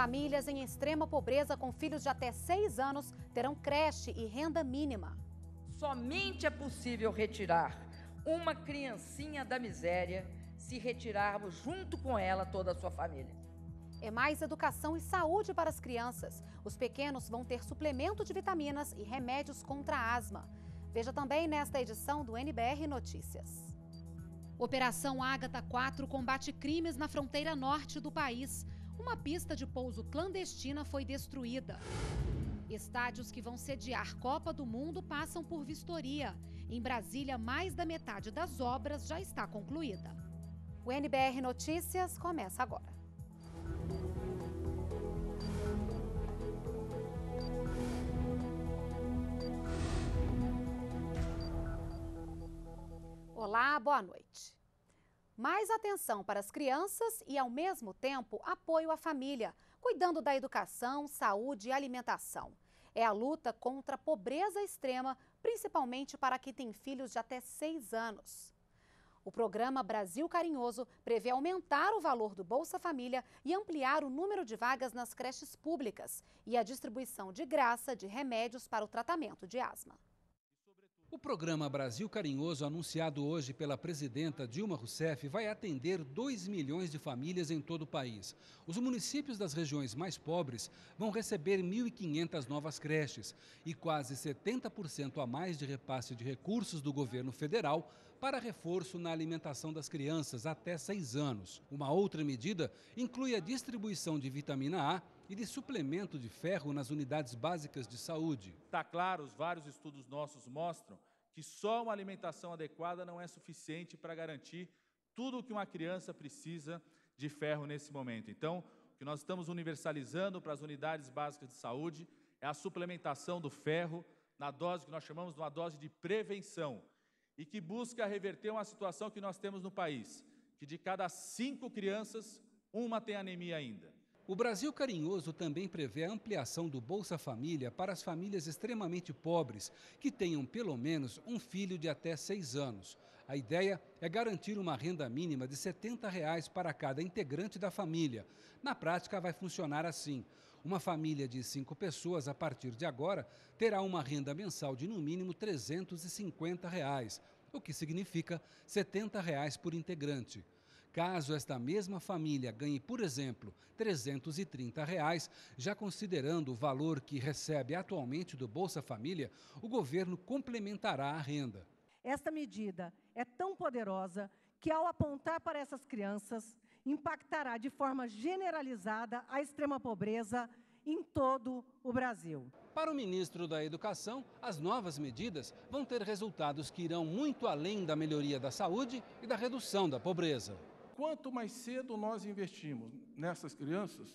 Famílias em extrema pobreza com filhos de até seis anos terão creche e renda mínima. Somente é possível retirar uma criancinha da miséria se retirarmos junto com ela toda a sua família. É mais educação e saúde para as crianças. Os pequenos vão ter suplemento de vitaminas e remédios contra asma. Veja também nesta edição do NBR Notícias. Operação Ágata 4 combate crimes na fronteira norte do país. Uma pista de pouso clandestina foi destruída. Estádios que vão sediar Copa do Mundo passam por vistoria. Em Brasília, mais da metade das obras já está concluída. O NBR Notícias começa agora. Olá, boa noite mais atenção para as crianças e, ao mesmo tempo, apoio à família, cuidando da educação, saúde e alimentação. É a luta contra a pobreza extrema, principalmente para quem tem filhos de até seis anos. O programa Brasil Carinhoso prevê aumentar o valor do Bolsa Família e ampliar o número de vagas nas creches públicas e a distribuição de graça de remédios para o tratamento de asma. O programa Brasil Carinhoso, anunciado hoje pela presidenta Dilma Rousseff, vai atender 2 milhões de famílias em todo o país. Os municípios das regiões mais pobres vão receber 1.500 novas creches e quase 70% a mais de repasse de recursos do governo federal para reforço na alimentação das crianças até 6 anos. Uma outra medida inclui a distribuição de vitamina A e de suplemento de ferro nas unidades básicas de saúde. Está claro, os vários estudos nossos mostram que só uma alimentação adequada não é suficiente para garantir tudo o que uma criança precisa de ferro nesse momento. Então, o que nós estamos universalizando para as unidades básicas de saúde é a suplementação do ferro na dose que nós chamamos de uma dose de prevenção e que busca reverter uma situação que nós temos no país, que de cada cinco crianças, uma tem anemia ainda. O Brasil Carinhoso também prevê a ampliação do Bolsa Família para as famílias extremamente pobres, que tenham pelo menos um filho de até seis anos. A ideia é garantir uma renda mínima de R$ 70 reais para cada integrante da família. Na prática, vai funcionar assim. Uma família de cinco pessoas, a partir de agora, terá uma renda mensal de no mínimo R$ 350, reais, o que significa R$ 70 reais por integrante. Caso esta mesma família ganhe, por exemplo, R$ 330, reais, já considerando o valor que recebe atualmente do Bolsa Família, o governo complementará a renda. Esta medida é tão poderosa que, ao apontar para essas crianças, impactará de forma generalizada a extrema pobreza em todo o Brasil. Para o ministro da Educação, as novas medidas vão ter resultados que irão muito além da melhoria da saúde e da redução da pobreza. Quanto mais cedo nós investimos nessas crianças,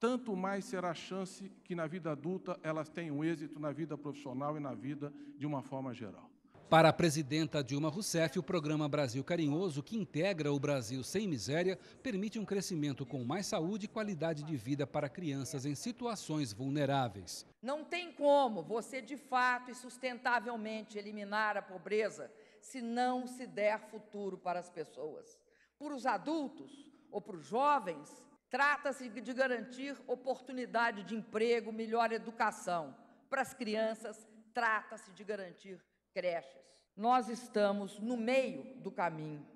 tanto mais será a chance que na vida adulta elas tenham êxito na vida profissional e na vida de uma forma geral. Para a presidenta Dilma Rousseff, o programa Brasil Carinhoso, que integra o Brasil sem miséria, permite um crescimento com mais saúde e qualidade de vida para crianças em situações vulneráveis. Não tem como você, de fato e sustentavelmente, eliminar a pobreza se não se der futuro para as pessoas. Para os adultos ou para os jovens, trata-se de garantir oportunidade de emprego, melhor educação. Para as crianças, trata-se de garantir creches. Nós estamos no meio do caminho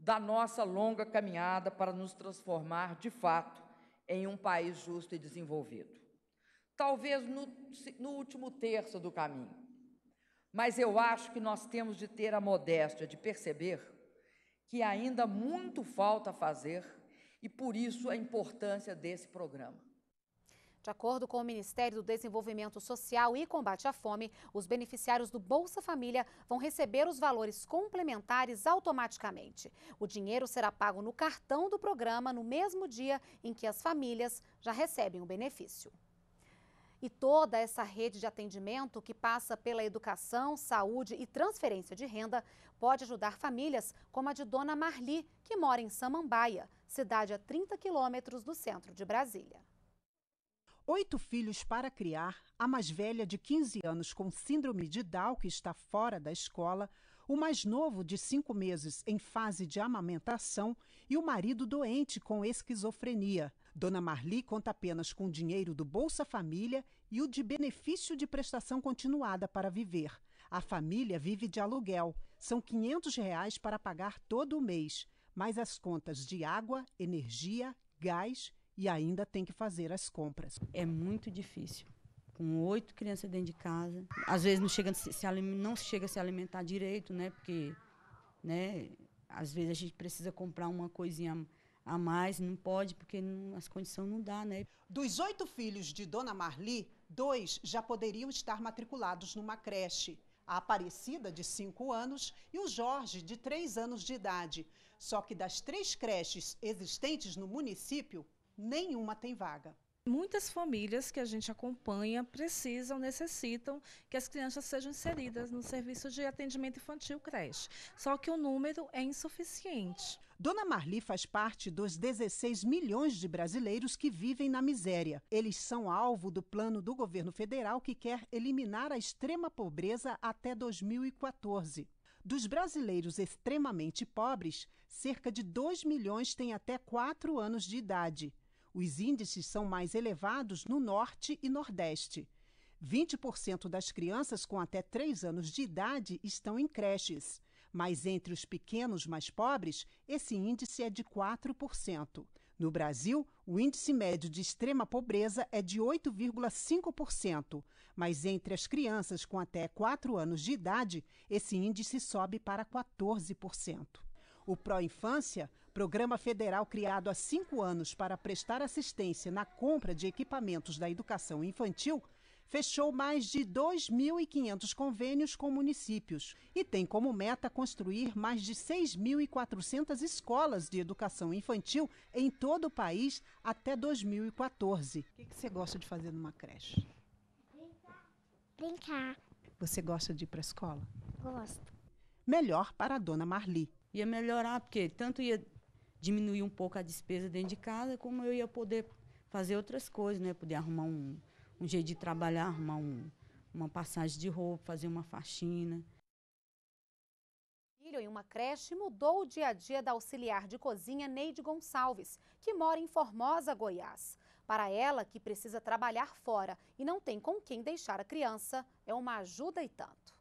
da nossa longa caminhada para nos transformar de fato em um país justo e desenvolvido. Talvez no, no último terço do caminho. Mas eu acho que nós temos de ter a modéstia de perceber que ainda muito falta fazer e por isso a importância desse programa. De acordo com o Ministério do Desenvolvimento Social e Combate à Fome, os beneficiários do Bolsa Família vão receber os valores complementares automaticamente. O dinheiro será pago no cartão do programa no mesmo dia em que as famílias já recebem o benefício e toda essa rede de atendimento que passa pela educação, saúde e transferência de renda pode ajudar famílias como a de Dona Marli, que mora em Samambaia, cidade a 30 quilômetros do centro de Brasília. Oito filhos para criar, a mais velha de 15 anos com síndrome de Down, que está fora da escola, o mais novo de cinco meses em fase de amamentação e o marido doente com esquizofrenia. Dona Marli conta apenas com o dinheiro do Bolsa Família e o de benefício de prestação continuada para viver. A família vive de aluguel. São R$ 500 reais para pagar todo o mês, mais as contas de água, energia, gás e ainda tem que fazer as compras. É muito difícil. Com oito crianças dentro de casa, às vezes não chega, se, não chega a se alimentar direito, né? Porque, né? Às vezes a gente precisa comprar uma coisinha a mais, não pode, porque não, as condições não dá, né? Dos oito filhos de Dona Marli, dois já poderiam estar matriculados numa creche. A Aparecida, de 5 anos, e o Jorge, de 3 anos de idade. Só que das três creches existentes no município, nenhuma tem vaga muitas famílias que a gente acompanha precisam, necessitam que as crianças sejam inseridas no serviço de atendimento infantil creche. Só que o número é insuficiente. Dona Marli faz parte dos 16 milhões de brasileiros que vivem na miséria. Eles são alvo do plano do governo federal que quer eliminar a extrema pobreza até 2014. Dos brasileiros extremamente pobres, cerca de 2 milhões têm até 4 anos de idade. Os índices são mais elevados no norte e nordeste. 20% das crianças com até 3 anos de idade estão em creches, mas entre os pequenos mais pobres, esse índice é de 4%. No Brasil, o índice médio de extrema pobreza é de 8,5%, mas entre as crianças com até 4 anos de idade, esse índice sobe para 14%. O Pro Infância, programa federal criado há cinco anos para prestar assistência na compra de equipamentos da educação infantil, fechou mais de 2.500 convênios com municípios e tem como meta construir mais de 6.400 escolas de educação infantil em todo o país até 2014. O que você gosta de fazer numa creche? Brincar. Brincar. Você gosta de ir para a escola? Gosto. Melhor para a dona Marli ia melhorar, porque tanto ia diminuir um pouco a despesa dentro de casa, como eu ia poder fazer outras coisas, né? Poder arrumar um, um jeito de trabalhar, arrumar um, uma passagem de roupa, fazer uma faxina. Filho em uma creche mudou o dia a dia da auxiliar de cozinha Neide Gonçalves, que mora em Formosa, Goiás. Para ela, que precisa trabalhar fora e não tem com quem deixar a criança, é uma ajuda e tanto.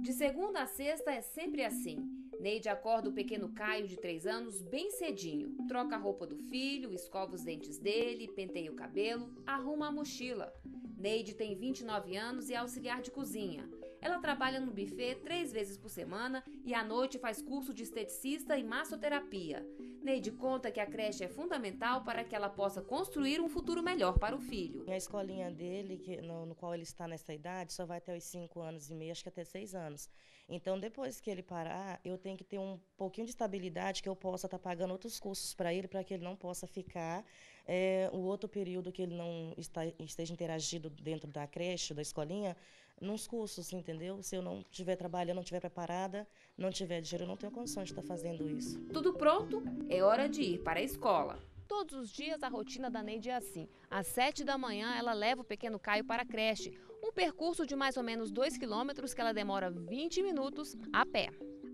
De segunda a sexta é sempre assim. Neide acorda o pequeno Caio, de 3 anos, bem cedinho. Troca a roupa do filho, escova os dentes dele, penteia o cabelo, arruma a mochila. Neide tem 29 anos e é auxiliar de cozinha. Ela trabalha no buffet três vezes por semana e à noite faz curso de esteticista e massoterapia. Neide conta que a creche é fundamental para que ela possa construir um futuro melhor para o filho. A escolinha dele, que, no, no, qual ele está nessa idade, só vai até os cinco anos e meio, acho que até seis anos. Então, depois que ele parar, eu tenho que ter um pouquinho de estabilidade que eu possa estar tá pagando outros cursos para ele, para que ele não possa ficar é, o outro período que ele não está, esteja interagido dentro da creche, da escolinha, nos cursos, entendeu? Se eu não tiver trabalho, eu não tiver preparada, não tiver dinheiro, eu não tenho condições de estar tá fazendo isso. Tudo pronto? É hora de ir para a escola. Todos os dias a rotina da Neide é assim. Às 7 da manhã ela leva o pequeno Caio para a creche, um percurso de mais ou menos 2 quilômetros que ela demora 20 minutos a pé.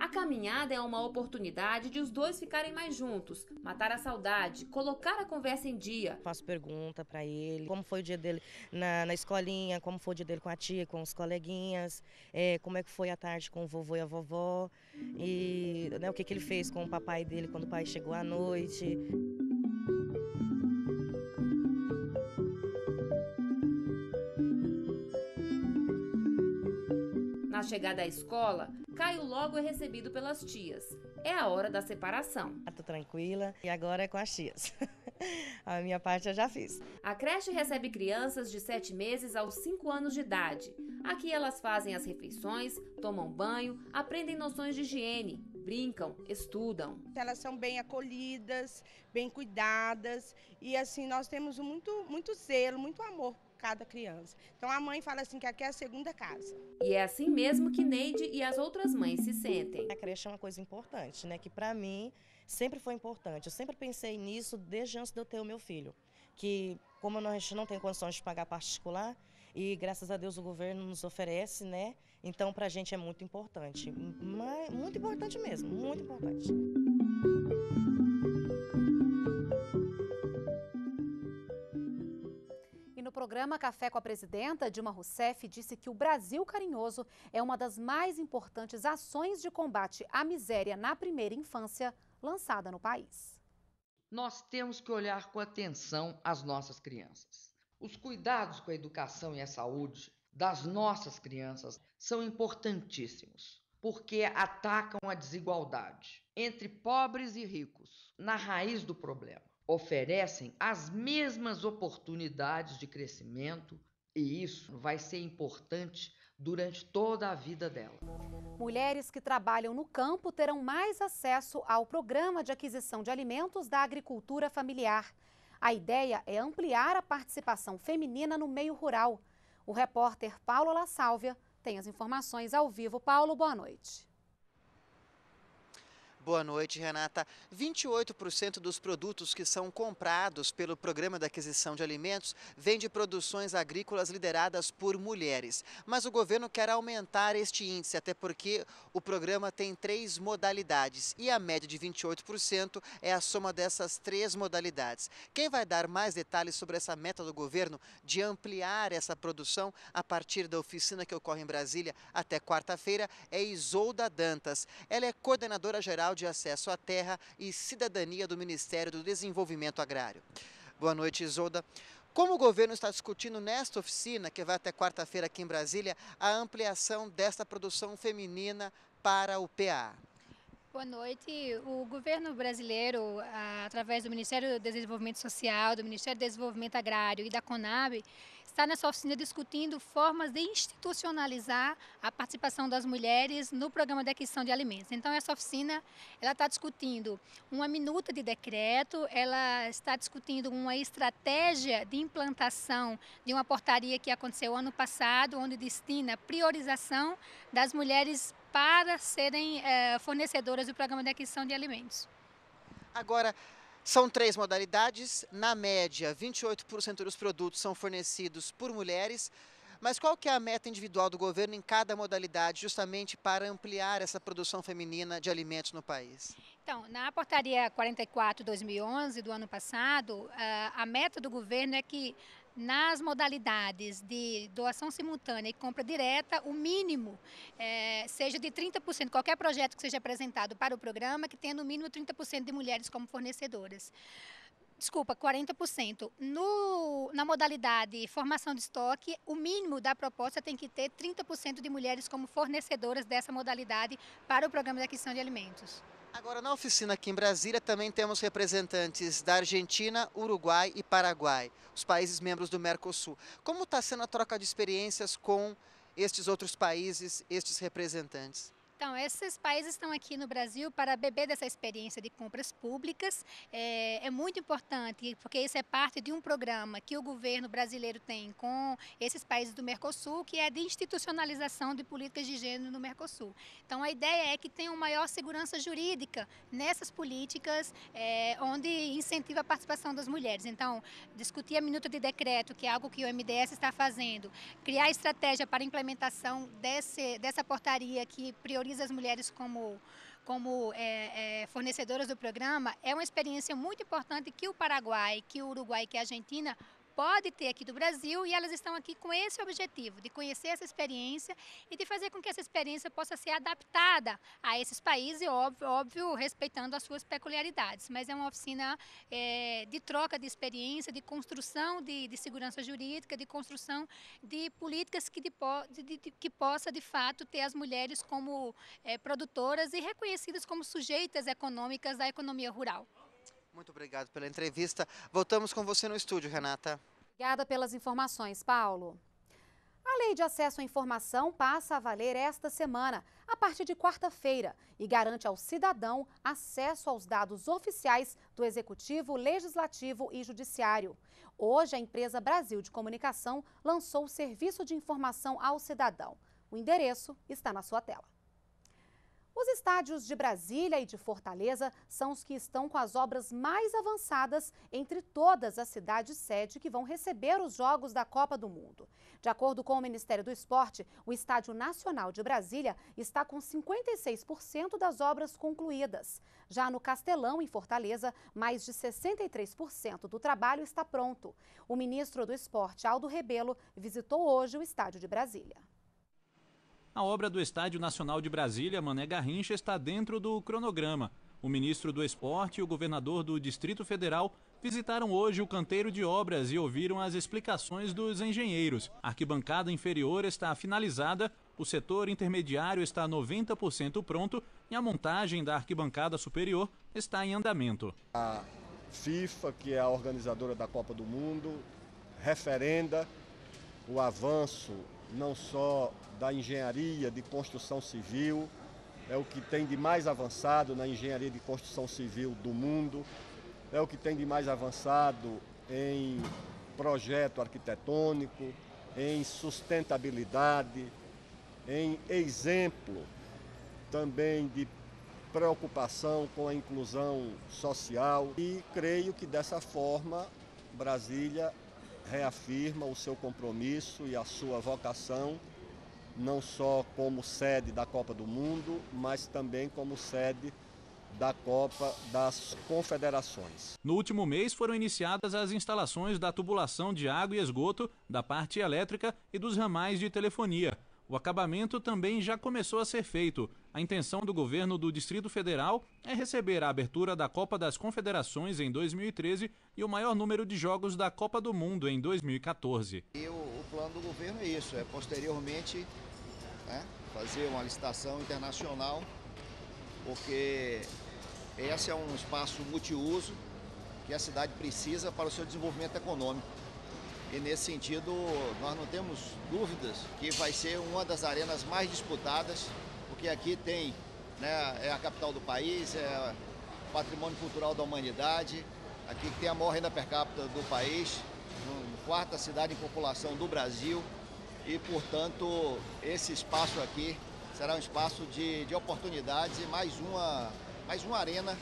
A caminhada é uma oportunidade de os dois ficarem mais juntos, matar a saudade, colocar a conversa em dia. Faço pergunta para ele, como foi o dia dele na, na, escolinha, como foi o dia dele com a tia, com os coleguinhas, é, como é que foi a tarde com o vovô e a vovó, e né, o que, que ele fez com o papai dele quando o pai chegou à noite. Na chegada à escola, Caio logo é recebido pelas tias. É a hora da separação. Ah, tô tranquila e agora é com as tias. a minha parte eu já fiz. A creche recebe crianças de 7 meses aos 5 anos de idade. Aqui elas fazem as refeições, tomam banho, aprendem noções de higiene, brincam, estudam. Elas são bem acolhidas, bem cuidadas e assim nós temos muito muito zelo, muito amor cada criança. Então a mãe fala assim que aqui é a segunda casa. E é assim mesmo que Neide e as outras mães se sentem. A creche é uma coisa importante, né? Que para mim sempre foi importante. Eu sempre pensei nisso desde antes de eu ter o meu filho. Que como a gente não tem condições de pagar particular, e graças a Deus o governo nos oferece, né? Então para a gente é muito importante. Mas, muito importante mesmo, muito importante. programa Café com a Presidenta, Dilma Rousseff disse que o Brasil Carinhoso é uma das mais importantes ações de combate à miséria na primeira infância lançada no país. Nós temos que olhar com atenção as nossas crianças. Os cuidados com a educação e a saúde das nossas crianças são importantíssimos, porque atacam a desigualdade entre pobres e ricos, na raiz do problema oferecem as mesmas oportunidades de crescimento e isso vai ser importante durante toda a vida dela. Mulheres que trabalham no campo terão mais acesso ao programa de aquisição de alimentos da agricultura familiar. A ideia é ampliar a participação feminina no meio rural. O repórter Paulo La Sálvia tem as informações ao vivo. Paulo, boa noite. Boa noite, Renata. 28% dos produtos que são comprados pelo Programa de Aquisição de Alimentos vêm de produções agrícolas lideradas por mulheres. Mas o governo quer aumentar este índice, até porque o programa tem três modalidades e a média de 28% é a soma dessas três modalidades. Quem vai dar mais detalhes sobre essa meta do governo de ampliar essa produção a partir da oficina que ocorre em Brasília até quarta-feira é Isolda Dantas. Ela é coordenadora geral de Acesso à Terra e Cidadania do Ministério do Desenvolvimento Agrário. Boa noite, Isolda. Como o governo está discutindo nesta oficina, que vai até quarta-feira aqui em Brasília, a ampliação desta produção feminina para o PA? Boa noite. O governo brasileiro, através do Ministério do Desenvolvimento Social, do Ministério do Desenvolvimento Agrário e da CONAB, está nessa oficina discutindo formas de institucionalizar a participação das mulheres no programa de aquisição de alimentos. Então, essa oficina ela está discutindo uma minuta de decreto, ela está discutindo uma estratégia de implantação de uma portaria que aconteceu ano passado, onde destina priorização das mulheres para serem eh, fornecedoras do programa de aquisição de alimentos. Agora, são três modalidades, na média 28% dos produtos são fornecidos por mulheres, mas qual que é a meta individual do governo em cada modalidade, justamente para ampliar essa produção feminina de alimentos no país? Então, na portaria 44-2011 do ano passado, eh, a meta do governo é que nas modalidades de doação simultânea e compra direta, o mínimo é, seja de 30%, qualquer projeto que seja apresentado para o programa, que tenha no mínimo 30% de mulheres como fornecedoras desculpa, 40%. No, na modalidade formação de estoque, o mínimo da proposta tem que ter 30% de mulheres como fornecedoras dessa modalidade para o programa de aquisição de alimentos. Agora, na oficina aqui em Brasília, também temos representantes da Argentina, Uruguai e Paraguai, os países membros do Mercosul. Como está sendo a troca de experiências com estes outros países, estes representantes? Então, esses países estão aqui no Brasil para beber dessa experiência de compras públicas. É, é, muito importante, porque isso é parte de um programa que o governo brasileiro tem com esses países do Mercosul, que é de institucionalização de políticas de gênero no Mercosul. Então, a ideia é que tenha uma maior segurança jurídica nessas políticas, é, onde incentiva a participação das mulheres. Então, discutir a minuta de decreto, que é algo que o MDS está fazendo, criar estratégia para implementação desse, dessa portaria que prioriza valoriza as mulheres como, como é, é, fornecedoras do programa, é uma experiência muito importante que o Paraguai, que o Uruguai, que a Argentina pode ter aqui do Brasil e elas estão aqui com esse objetivo, de conhecer essa experiência e de fazer com que essa experiência possa ser adaptada a esses países, óbvio, óbvio respeitando as suas peculiaridades. Mas é uma oficina é, de troca de experiência, de construção de, de segurança jurídica, de construção de políticas que, de, de, que possa, de fato, ter as mulheres como é, produtoras e reconhecidas como sujeitas econômicas da economia rural. Muito obrigado pela entrevista. Voltamos com você no estúdio, Renata. Obrigada pelas informações, Paulo. A Lei de Acesso à Informação passa a valer esta semana, a partir de quarta-feira, e garante ao cidadão acesso aos dados oficiais do Executivo, Legislativo e Judiciário. Hoje, a empresa Brasil de Comunicação lançou o Serviço de Informação ao Cidadão. O endereço está na sua tela. Os estádios de Brasília e de Fortaleza são os que estão com as obras mais avançadas entre todas as cidades sede que vão receber os Jogos da Copa do Mundo. De acordo com o Ministério do Esporte, o Estádio Nacional de Brasília está com 56% das obras concluídas. Já no Castelão, em Fortaleza, mais de 63% do trabalho está pronto. O ministro do Esporte, Aldo Rebelo, visitou hoje o Estádio de Brasília. A obra do Estádio Nacional de Brasília, Mané Garrincha, está dentro do cronograma. O ministro do Esporte e o governador do Distrito Federal visitaram hoje o canteiro de obras e ouviram as explicações dos engenheiros. A arquibancada inferior está finalizada, o setor intermediário está 90% pronto e a montagem da arquibancada superior está em andamento. A FIFA, que é a organizadora da Copa do Mundo, referenda o avanço não só da engenharia de construção civil, é o que tem de mais avançado na engenharia de construção civil do mundo, é o que tem de mais avançado em projeto arquitetônico, em sustentabilidade, em exemplo também de preocupação com a inclusão social e creio que dessa forma Brasília reafirma o seu compromisso e a sua vocação, não só como sede da Copa do Mundo, mas também como sede da Copa das Confederações. No último mês foram iniciadas as instalações da tubulação de água e esgoto, da parte elétrica e dos ramais de telefonia. O acabamento também já começou a ser feito. A intenção do governo do Distrito Federal é receber a abertura da Copa das Confederações em 2013 e o maior número de jogos da Copa do Mundo em 2014. E o, o plano do governo é isso, é posteriormente né, fazer uma licitação internacional, porque esse é um espaço multiuso que a cidade precisa para o seu desenvolvimento econômico. E nesse sentido, nós não temos dúvidas que vai ser uma das arenas mais disputadas, porque aqui tem, né, é a capital do país, é patrimônio cultural da humanidade, aqui tem a maior renda per capita do país, quarta cidade em população do Brasil, e portanto esse espaço aqui será um espaço de, de oportunidades e mais uma, mais uma arena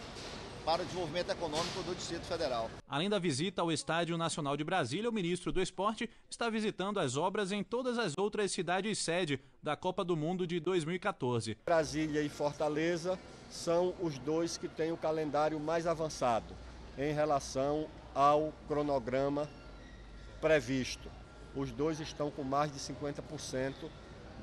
para o desenvolvimento econômico do Distrito Federal. Além da visita ao Estádio Nacional de Brasília, o ministro do Esporte está visitando as obras em todas as outras cidades sede da Copa do Mundo de 2014. Brasília e Fortaleza são os dois que têm o calendário mais avançado em relação ao cronograma previsto. Os dois estão com mais de 50%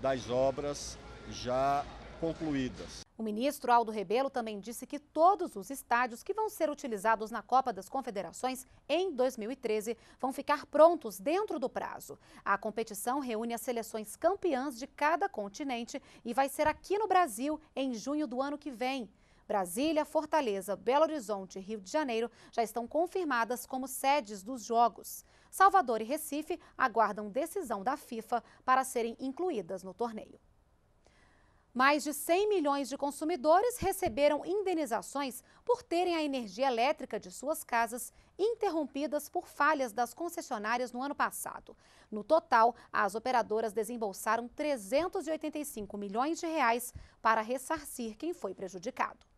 das obras já concluídas. O ministro Aldo Rebelo também disse que todos os estádios que vão ser utilizados na Copa das Confederações em 2013 vão ficar prontos dentro do prazo. A competição reúne as seleções campeãs de cada continente e vai ser aqui no Brasil em junho do ano que vem. Brasília, Fortaleza, Belo Horizonte e Rio de Janeiro já estão confirmadas como sedes dos Jogos. Salvador e Recife aguardam decisão da FIFA para serem incluídas no torneio. Mais de 100 milhões de consumidores receberam indenizações por terem a energia elétrica de suas casas interrompidas por falhas das concessionárias no ano passado. No total, as operadoras desembolsaram 385 milhões de reais para ressarcir quem foi prejudicado.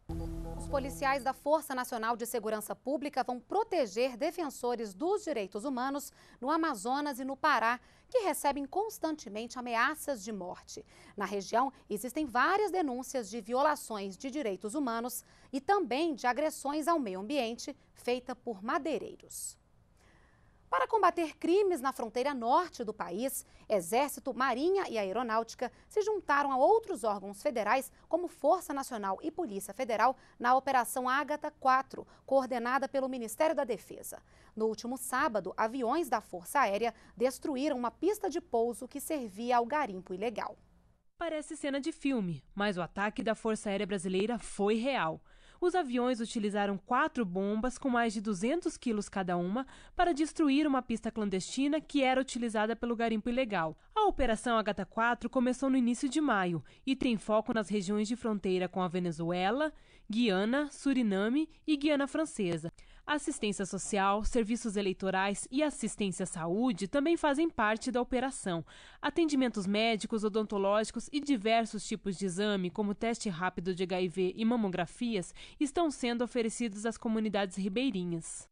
Os policiais da Força Nacional de Segurança Pública vão proteger defensores dos direitos humanos no Amazonas e no Pará, que recebem constantemente ameaças de morte. Na região, existem várias denúncias de violações de direitos humanos e também de agressões ao meio ambiente feita por madeireiros. Para combater crimes na fronteira norte do país, Exército, Marinha e Aeronáutica se juntaram a outros órgãos federais, como Força Nacional e Polícia Federal, na Operação Ágata 4, coordenada pelo Ministério da Defesa. No último sábado, aviões da Força Aérea destruíram uma pista de pouso que servia ao garimpo ilegal. Parece cena de filme, mas o ataque da Força Aérea Brasileira foi real. Os aviões utilizaram quatro bombas com mais de 200 quilos cada uma para destruir uma pista clandestina que era utilizada pelo garimpo ilegal. A Operação Agata 4 começou no início de maio e tem foco nas regiões de fronteira com a Venezuela, Guiana, Suriname e Guiana Francesa. Assistência social, serviços eleitorais e assistência à saúde também fazem parte da operação. Atendimentos médicos, odontológicos e diversos tipos de exame, como teste rápido de HIV e mamografias, estão sendo oferecidos às comunidades ribeirinhas.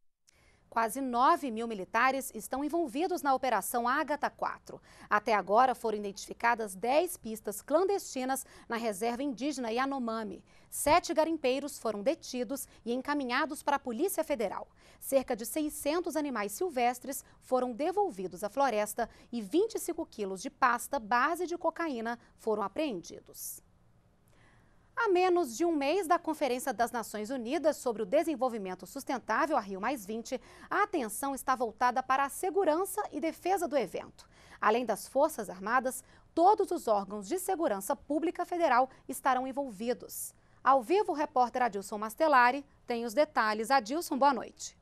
Quase 9 mil militares estão envolvidos na Operação Ágata 4. Até agora foram identificadas 10 pistas clandestinas na reserva indígena Yanomami. Sete garimpeiros foram detidos e encaminhados para a Polícia Federal. Cerca de 600 animais silvestres foram devolvidos à floresta e 25 quilos de pasta base de cocaína foram apreendidos. A menos de um mês da Conferência das Nações Unidas sobre o Desenvolvimento Sustentável, a Rio a atenção está voltada para a segurança e defesa do evento. Além das Forças Armadas, todos os órgãos de segurança pública federal estarão envolvidos. Ao vivo, o repórter Adilson Mastelari tem os detalhes. Adilson, boa noite.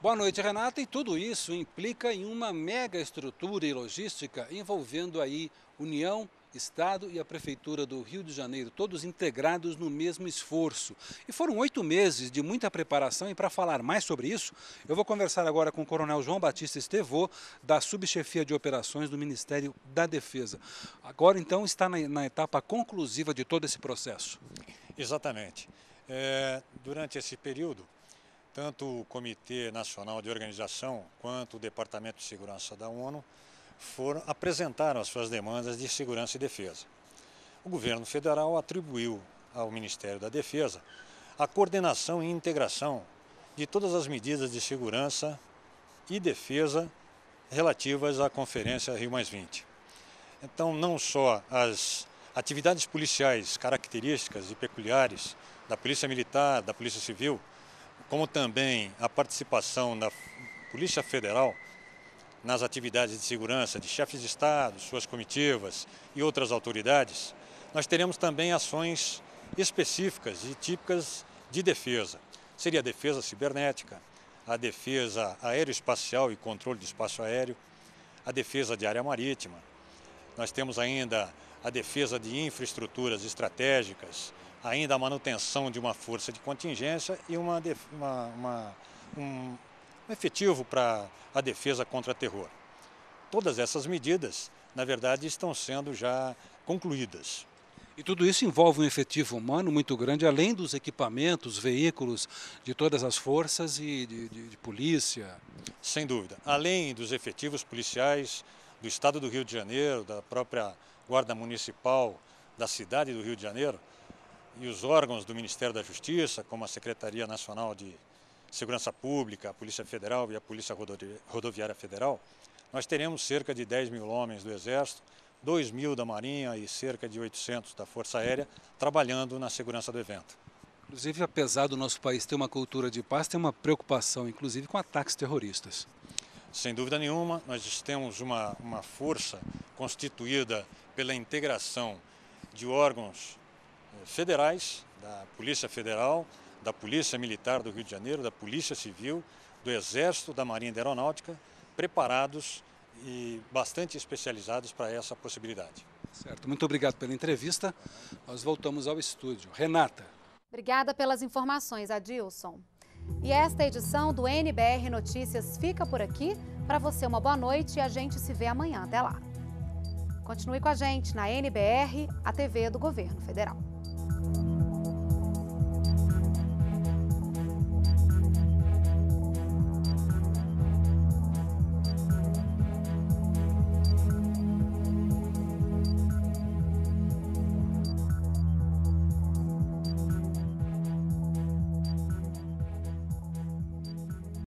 Boa noite, Renata. E tudo isso implica em uma mega estrutura e logística envolvendo aí União, Estado e a Prefeitura do Rio de Janeiro, todos integrados no mesmo esforço. E foram oito meses de muita preparação e para falar mais sobre isso, eu vou conversar agora com o Coronel João Batista Estevô, da Subchefia de Operações do Ministério da Defesa. Agora, então, está na, na etapa conclusiva de todo esse processo. Exatamente. É, durante esse período, tanto o Comitê Nacional de Organização quanto o Departamento de Segurança da ONU foram apresentaram as suas demandas de segurança e defesa. O governo federal atribuiu ao Ministério da Defesa a coordenação e integração de todas as medidas de segurança e defesa relativas à Conferência Rio Então, não só as atividades policiais características e peculiares da Polícia Militar, da Polícia Civil, como também a participação da Polícia Federal nas atividades de segurança de chefes de Estado, suas comitivas e outras autoridades, nós teremos também ações específicas e típicas de defesa. Seria a defesa cibernética, a defesa aeroespacial e controle do espaço aéreo, a defesa de área marítima. Nós temos ainda a defesa de infraestruturas estratégicas, ainda a manutenção de uma força de contingência e uma, uma, uma um, efetivo para a defesa contra terror. Todas essas medidas, na verdade, estão sendo já concluídas. E tudo isso envolve um efetivo humano muito grande, além dos equipamentos, veículos de todas as forças e de, de, de, polícia. Sem dúvida. Além dos efetivos policiais do Estado do Rio de Janeiro, da própria Guarda Municipal da cidade do Rio de Janeiro e os órgãos do Ministério da Justiça, como a Secretaria Nacional de Segurança Pública, a Polícia Federal e a Polícia Rodoviária Federal, nós teremos cerca de 10 mil homens do Exército, 2 mil da Marinha e cerca de 800 da Força Aérea trabalhando na segurança do evento. Inclusive, apesar do nosso país ter uma cultura de paz, tem uma preocupação, inclusive, com ataques terroristas. Sem dúvida nenhuma, nós temos uma, uma força constituída pela integração de órgãos eh, federais, da Polícia Federal, da Polícia Militar do Rio de Janeiro, da Polícia Civil, do Exército, da Marinha e da Aeronáutica, preparados e bastante especializados para essa possibilidade. Certo, muito obrigado pela entrevista. Nós voltamos ao estúdio. Renata. Obrigada pelas informações, Adilson. E esta é edição do NBR Notícias fica por aqui. Para você, uma boa noite e a gente se vê amanhã. Até lá. Continue com a gente na NBR, a TV do Governo Federal.